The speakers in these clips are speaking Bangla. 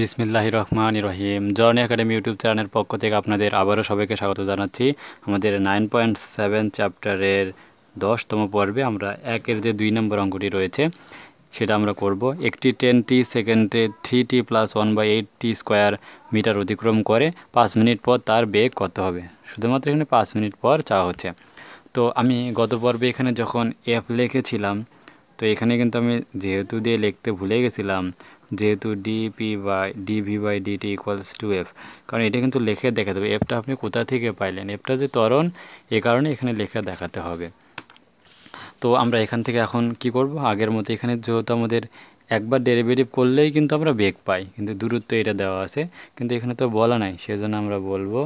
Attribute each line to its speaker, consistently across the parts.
Speaker 1: বিসমিল্লাহ রহমান রহিম জর্নি একাডেমি ইউটিউব চ্যানেলের পক্ষ থেকে আপনাদের আবারও সবাইকে স্বাগত জানাচ্ছি আমাদের নাইন পয়েন্ট সেভেন চ্যাপ্টারের দশতম পর্বে আমরা একের যে দুই নম্বর অঙ্কটি রয়েছে সেটা আমরা করব একটি টেনটি সেকেন্ডে three t plus one by eight t square metre অতিক্রম করে পাঁচ মিনিট পর তার বেগ কত হবে শুধুমাত্র এখানে পাঁচ মিনিট পর চাওয়া হচ্ছে তো আমি গত পর্বে এখানে যখন অ্যাপ লিখেছিলাম তো এখানে কিন্তু আমি যেহেতু দিয়ে লিখতে ভুলে গেছিলাম যেহেতু dp by dv by dt equals to f কারণ এটা কিন্তু লেখে দেখাতে হবে এফটা আপনি কোথা থেকে পাইলেন এফটা যে ত্বরণ এ কারণে এখানে লেখে দেখাতে হবে তো আমরা এখান থেকে এখন কি করব আগের মতো এখানে যেহেতু আমাদের একবার ডেরিভেটিভ করলেই কিন্তু আমরা বেগ পাই কিন্তু দূরত্ব এটা দেওয়া আছে কিন্তু এখানে তো বলা নাই সেজন্য আমরা বলবো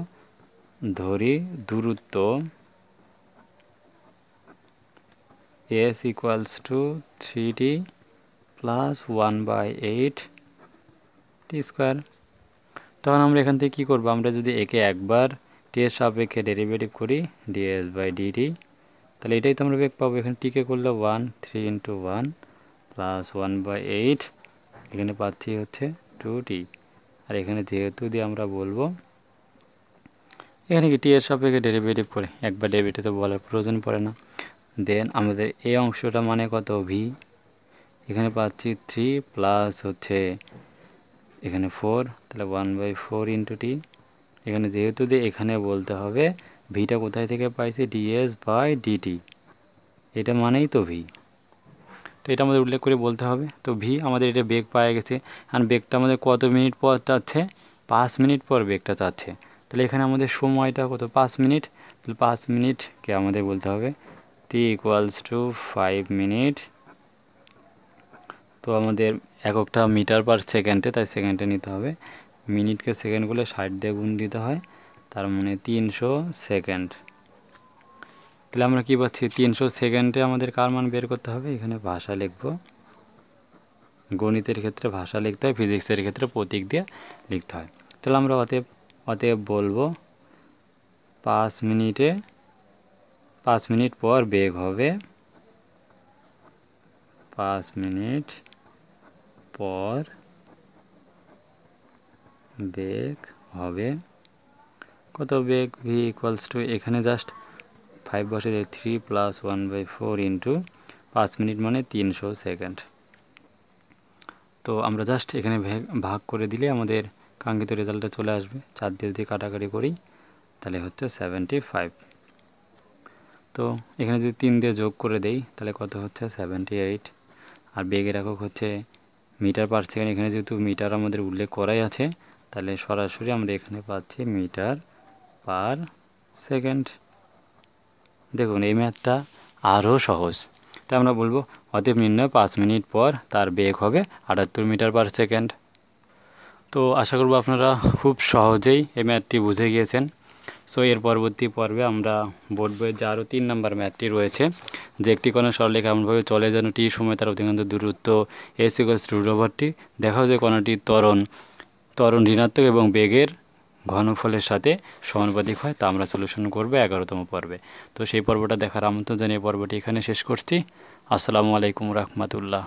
Speaker 1: ধরি দূরত্ব s equals to three plus one by eight t square তখন আমরা এখান থেকে কী করব আমরা যদি একে একবার টি এর সাপেক্ষে ডেরিভেটিভ করি ডিএস বাই ডিটি তাহলে এটাই তো আমরা বেগ পাবো এখানে টিকে করলে one three into one plus one by eight এখানে পাচ্ছি হচ্ছে টু টি আর এখানে যেহেতু দিয়ে আমরা বলবো এখানে কি টি এর সাপেক্ষে ডেরিভেটিভ করে একবার ডেরিভেটিভ তো বলার প্রয়োজন পড়ে না দেন আমাদের এই অংশটা মানে কত ভি এখানে পাচ্ছি থ্রি প্লাস হচ্ছে এখানে ফোর তাহলে one by four into t এখানে যেহেতু দিয়ে এখানে বলতে হবে ভিটা কোথায় থেকে পাইছি ডিএস বাই ডিটি এটা মানেই তো ভি তো এটা আমাদের উল্লেখ করে বলতে হবে তো ভি আমাদের এটা বেগ পাওয়া গেছে আর বেগটা আমাদের কত মিনিট পর চাচ্ছে পাঁচ মিনিট পর বেগটা চাচ্ছে তাহলে এখানে আমাদের সময়টা কত পাঁচ মিনিট তাহলে পাঁচ মিনিটকে আমাদের বলতে হবে t equals to five minute তো আমাদের এককটা মিটার পার সেকেন্ডে তাই সেকেন্ডে নিতে হবে মিনিটকে সেকেন্ড করলে ষাট দিয়ে গুণ দিতে হয় তার মানে তিনশো সেকেন্ড তাহলে আমরা কী পাচ্ছি তিনশো সেকেন্ডে আমাদের কার মান বের করতে হবে এখানে ভাষা লিখব গণিতের ক্ষেত্রে ভাষা লিখতে হয় ফিজিক্সের ক্ষেত্রে প্রতীক দিয়ে লিখতে হয় তাহলে আমরা অতএব অতএব বলবো পাঁচ মিনিটে পাঁচ মিনিট পর বেগ হবে পাঁচ মিনিট পর বেগ হবে কত বেগ ভি ইকুয়ালস টু এখানে জাস্ট ফাইভ বসে three plus one by four into পাঁচ মিনিট মানে তিনশো সেকেন্ড তো আমরা জাস্ট এখানে ভাগ করে দিলে আমাদের কাঙ্ক্ষিত রেজাল্টটা চলে আসবে চার দিয়ে কাটাকাটি করি তাহলে হচ্ছে সেভেন্টি ফাইভ তো এখানে যদি তিন দিয়ে যোগ করে দেই তাহলে কত হচ্ছে সেভেন্টি এইট আর বেগের একক হচ্ছে মিটার পার সেকেন্ড এখানে যেহেতু মিটার আমাদের উল্লেখ করাই আছে তাহলে সরাসরি আমরা এখানে পাচ্ছি মিটার পার সেকেন্ড দেখুন এই ম্যাথটা আরও সহজ তাই আমরা বলবো অতএব নির্ণয় পাঁচ মিনিট পর তার বেগ হবে আটাত্তর মিটার পার সেকেন্ড তো আশা করব আপনারা খুব সহজেই এই ম্যাথটি বুঝে গিয়েছেন সো এর পরবর্তী পর্বে আমরা বোর্ড বইয়ের যে আরও তিন নম্বর ম্যাথটি রয়েছে যে একটি কোনো সরলেখা এমনভাবে চলে যেন টি সময় তার অতিক্রান্ত দূরত্ব এসি রুডোভারটি দেখা যে কোনোটি তরণ তরণ ঋণাত্মক এবং বেগের ঘনফলের সাথে সমানুপাতিক হয় তা আমরা সলিউশন করব এগারোতম পর্বে তো সেই পর্বটা দেখার আমন্ত্রণ জানিয়ে পর্বটি এখানে শেষ করছি আসসালামু আলাইকুম রহমতুল্লাহ